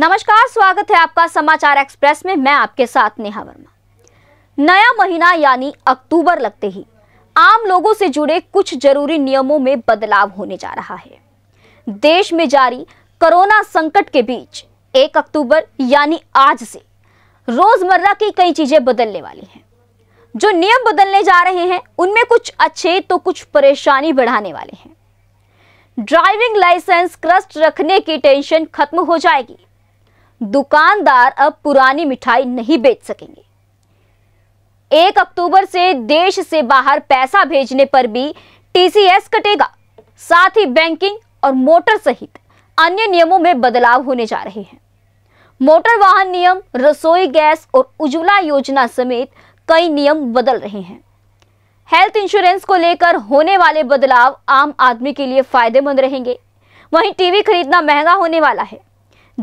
नमस्कार स्वागत है आपका समाचार एक्सप्रेस में मैं आपके साथ नेहा वर्मा नया महीना यानी अक्टूबर लगते ही आम लोगों से जुड़े कुछ जरूरी नियमों में बदलाव होने जा रहा है देश में जारी कोरोना संकट के बीच एक अक्टूबर यानी आज से रोजमर्रा की कई चीजें बदलने वाली हैं जो नियम बदलने जा रहे हैं उनमें कुछ अच्छे तो कुछ परेशानी बढ़ाने वाले हैं ड्राइविंग लाइसेंस क्रस्ट रखने की टेंशन खत्म हो जाएगी दुकानदार अब पुरानी मिठाई नहीं बेच सकेंगे एक अक्टूबर से देश से बाहर पैसा भेजने पर भी टीसीएस कटेगा साथ ही बैंकिंग और मोटर सहित अन्य नियमों में बदलाव होने जा रहे हैं मोटर वाहन नियम रसोई गैस और उज्ज्वला योजना समेत कई नियम बदल रहे हैं हेल्थ इंश्योरेंस को लेकर होने वाले बदलाव आम आदमी के लिए फायदेमंद रहेंगे वहीं टीवी खरीदना महंगा होने वाला है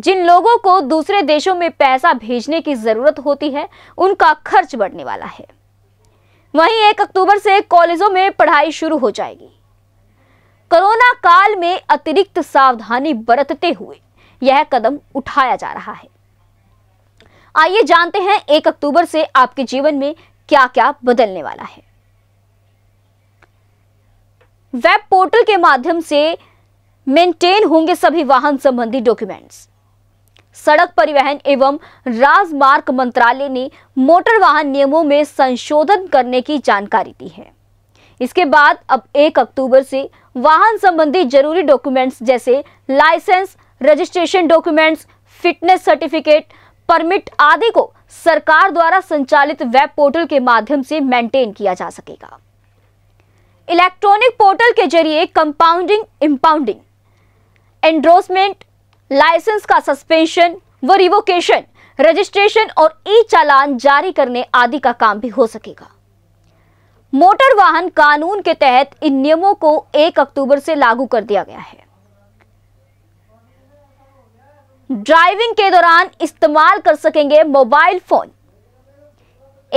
जिन लोगों को दूसरे देशों में पैसा भेजने की ज़रूरत होती है उनका खर्च बढ़ने वाला है वहीं एक अक्टूबर से कॉलेजों में पढ़ाई शुरू हो जाएगी कोरोना काल में अतिरिक्त सावधानी बरतते हुए यह कदम उठाया जा रहा है आइए जानते हैं एक अक्टूबर से आपके जीवन में क्या क्या बदलने वाला है वेब पोर्टल के माध्यम से मेंटेन होंगे सभी वाहन संबंधी डॉक्यूमेंट्स सड़क परिवहन एवं राजमार्ग मंत्रालय ने मोटर वाहन नियमों में संशोधन करने की जानकारी दी है इसके बाद अब 1 अक्टूबर से वाहन संबंधी जरूरी डॉक्यूमेंट्स जैसे licence registration documents fitness certificate permit आदि को सरकार द्वारा संचालित वेब पोर्टल के माध्यम से मेंटेन किया जा सकेगा इलेक्ट्रॉनिक पोर्टल के जरिए कंपाउंडिंग इम्पाउंडिंग एंड्रोसमेंट लाइसेंस का सस्पेंशन व रिवोकेशन रजिस्ट्रेशन और ई चालान जारी करने आदि का काम भी हो सकेगा मोटर वाहन कानून के तहत इन नियमों को 1 अक्टूबर से लागू कर दिया गया है ड्राइविंग के दौरान इस्तेमाल कर सकेंगे मोबाइल फोन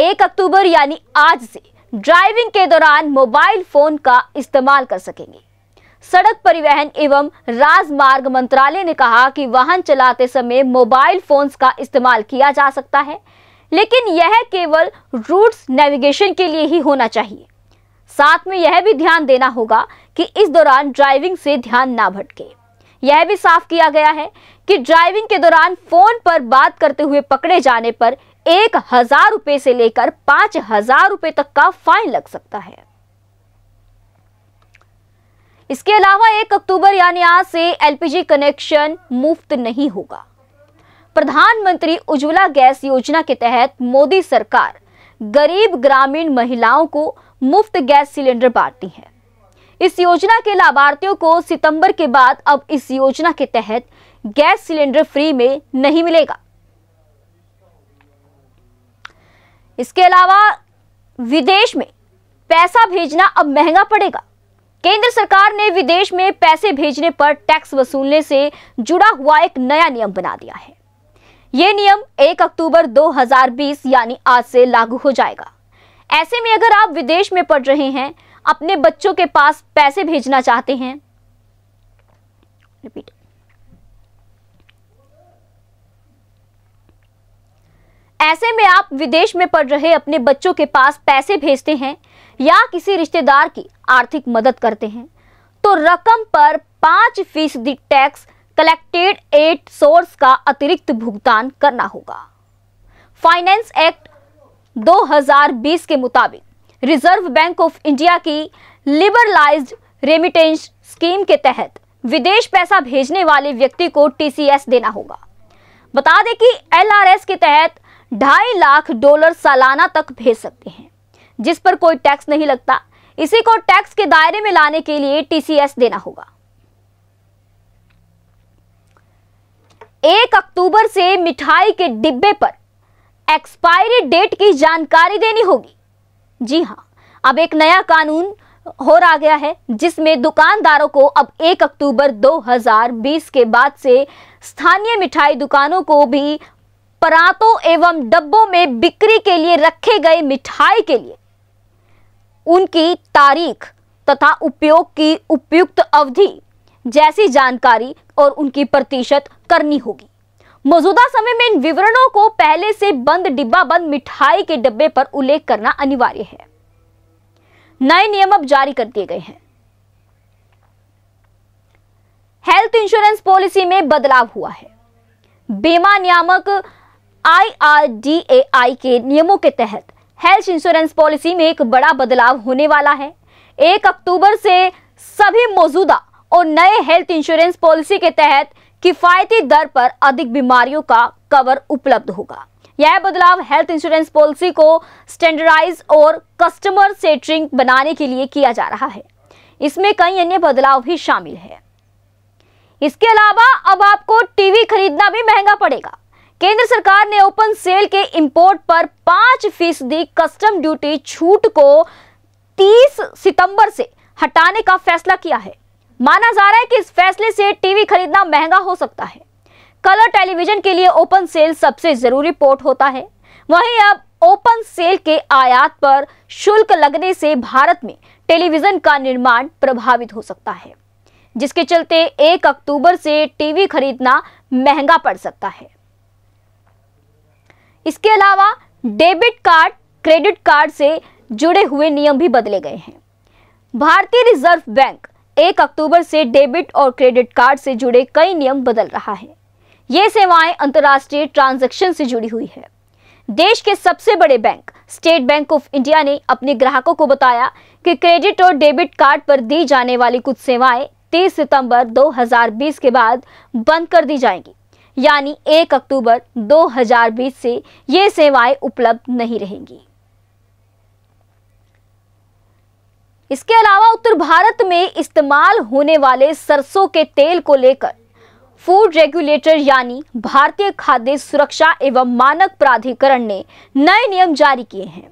1 अक्टूबर यानी आज से ड्राइविंग के दौरान मोबाइल फोन का इस्तेमाल कर सकेंगे सड़क परिवहन एवं राजमार्ग मंत्रालय ने कहा कि वाहन चलाते समय मोबाइल फोन्स का इस्तेमाल किया जा सकता है लेकिन यह केवल रूट्स नेविगेशन के लिए ही होना चाहिए साथ में यह भी ध्यान देना होगा कि इस दौरान ड्राइविंग से ध्यान ना भटके यह भी साफ किया गया है कि ड्राइविंग के दौरान फोन पर बात करते हुए पकड़े जाने पर एक हजार रुपए से लेकर पांच हजार रुपए तक का फाइन लग सकता है इसके अलावा एक अक्टूबर यानी आज से एलपीजी कनेक्शन मुफ्त नहीं होगा प्रधानमंत्री उज्ज्वला गैस योजना के तहत मोदी सरकार गरीब ग्रामीण महिलाओं को मुफ्त गैस सिलेंडर बांटती है इस योजना के लाभार्थियों को सितंबर के बाद अब इस योजना के तहत गैस सिलेंडर फ्री में नहीं मिलेगा इसके अलावा विदेश में पैसा भेजना अब महंगा पड़ेगा केंद्र सरकार ने विदेश में पैसे भेजने पर टैक्स वसूलने से जुड़ा हुआ एक नया नियम बना दिया है ये नियम 1 अक्टूबर 2020 यानी आज से लागू हो जाएगा ऐसे में अगर आप विदेश में पढ़ रहे हैं अपने बच्चों के पास पैसे भेजना चाहते हैं रिपीट ऐसे में आप विदेश में पढ़ रहे अपने बच्चों के पास पैसे भेजते हैं या किसी रिश्तेदार की आर्थिक मदद करते हैं तो रकम पर पाँच फीसदी टैक्स कलेक्टेड एट सोर्स का अतिरिक्त भुगतान करना होगा फाइनेंस एक्ट 2020 के मुताबिक रिजर्व बैंक ऑफ इंडिया की लिबरलाइज्ड रेमिटेंस स्कीम के तहत विदेश पैसा भेजने वाले व्यक्ति को टीसीएस देना होगा बता दें कि एलआरएस के तहत ढाई लाख डॉलर सालाना तक भेज सकते हैं जिस पर कोई टैक्स नहीं लगता इसी को टैक्स के दायरे में लाने के लिए टीसीएस देना होगा एक अक्टूबर से मिठाई के डिब्बे पर एक्सपायरी डेट की जानकारी देनी होगी जी हां अब एक नया कानून हो रहा गया है जिसमें दुकानदारों को अब 1 अक्टूबर 2020 के बाद से स्थानीय मिठाई दुकानों को भी परातों एवं डब्बों में बिक्री के लिए रखे गए मिठाई के लिए उनकी तारीख तथा उपयोग की उपयुक्त अवधि जैसी जानकारी और उनकी प्रतिशत करनी होगी मौजूदा समय में इन विवरणों को पहले से बंद डिब्बा बंद मिठाई के डब्बे पर उल्लेख करना अनिवार्य है नए नियम अब जारी कर दिए गए हैं हेल्थ इंश्योरेंस पॉलिसी में बदलाव हुआ है बीमा नियामक आई के नियमों के तहत हेल्थ इंश्योरेंस पॉलिसी में एक बड़ा बदलाव होने वाला है एक अक्टूबर से सभी मौजूदा और नए हेल्थ इंश्योरेंस पॉलिसी के तहत किफायती दर पर अधिक बीमारियों का कवर उपलब्ध होगा यह बदलाव हेल्थ इंश्योरेंस पॉलिसी को स्टैंडर्डाइज और कस्टमर सेटरिंग बनाने के लिए किया जा रहा है इसमें कई अन्य बदलाव भी शामिल है इसके अलावा अब आपको टीवी खरीदना भी महंगा पड़ेगा केंद्र सरकार ने ओपन सेल के इंपोर्ट पर पांच फीसदी कस्टम ड्यूटी छूट को 30 सितंबर से हटाने का फैसला किया है माना जा रहा है कि इस फैसले से टीवी खरीदना महंगा हो सकता है कलर टेलीविजन के लिए ओपन सेल सबसे जरूरी पोर्ट होता है वहीं अब ओपन सेल के आयात पर शुल्क लगने से भारत में टेलीविजन का निर्माण प्रभावित हो सकता है जिसके चलते 1 अक्टूबर से टीवी खरीदना महंगा पड़ सकता है इसके अलावा डेबिट कार्ड क्रेडिट कार्ड से जुड़े हुए नियम भी बदले गए हैं भारतीय रिजर्व बैंक एक अक्टूबर से डेबिट और क्रेडिट कार्ड से जुड़े कई नियम बदल रहा है ये सेवाएं अंतर्राष्ट्रीय ट्रांजैक्शन से जुड़ी हुई है देश के सबसे बड़े bank State Bank of India ने अपने ग्राहकों को बताया कि क्रेडिट और डेबिट कार्ड पर दी जाने वाली कुछ सेवाएं 30 सितंबर 2020 के बाद बंद कर दी जाएंगी यानी 1 अक्टूबर 2020 से ये सेवाएं उपलब्ध नहीं रहेंगी इसके अलावा उत्तर भारत में इस्तेमाल होने वाले सरसों के तेल को लेकर फूड रेगुलेटर यानी भारतीय खाद्य सुरक्षा एवं मानक प्राधिकरण ने नए नियम जारी किए हैं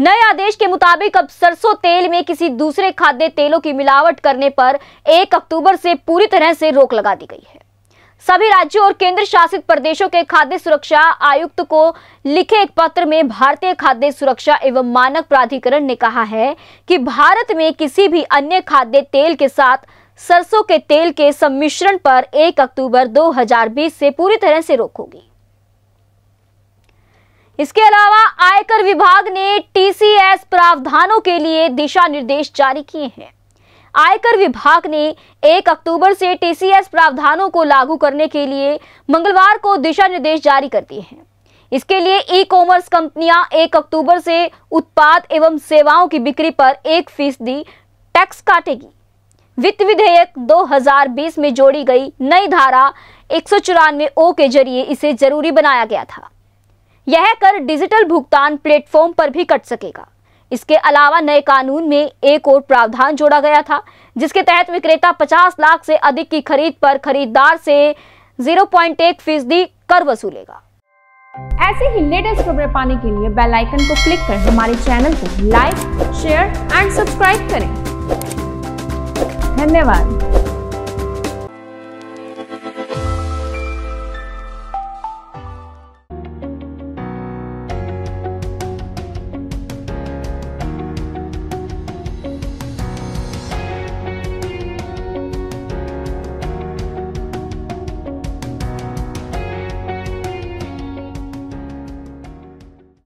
नए आदेश के मुताबिक अब सरसों तेल में किसी दूसरे खाद्य तेलों की मिलावट करने पर 1 अक्टूबर से पूरी तरह से रोक लगा दी गई है सभी राज्यों और केंद्र शासित प्रदेशों के खाद्य सुरक्षा आयुक्त को लिखे एक पत्र में भारतीय खाद्य सुरक्षा एवं मानक प्राधिकरण ने कहा है कि भारत में किसी भी अन्य खाद्य तेल के साथ सरसों के तेल के सम्मिश्रण पर 1 अक्टूबर 2020 से पूरी तरह से रोक होगी इसके अलावा आयकर विभाग ने टीसीएस प्रावधानों के लिए दिशा निर्देश जारी किए हैं आयकर विभाग ने 1 अक्टूबर से टीसीएस प्रावधानों को लागू करने के लिए मंगलवार को दिशा निर्देश जारी कर दिए हैं इसके लिए ई कॉमर्स कंपनियां 1 अक्टूबर से उत्पाद एवं सेवाओं की बिक्री पर एक फीसदी टैक्स काटेगी वित्त विधेयक 2020 में जोड़ी गई नई धारा एक ओ के जरिए इसे जरूरी बनाया गया था यह कर डिजिटल भुगतान प्लेटफॉर्म पर भी कट सकेगा इसके अलावा नए कानून में एक और प्रावधान जोड़ा गया था जिसके तहत विक्रेता 50 लाख से अधिक की खरीद पर खरीदार से 0.1 फीसदी कर वसूलेगा ऐसे ही लेटेस्ट खबरें पाने के लिए बेल आइकन को क्लिक कर हमारे चैनल को लाइक शेयर एंड सब्सक्राइब करें धन्यवाद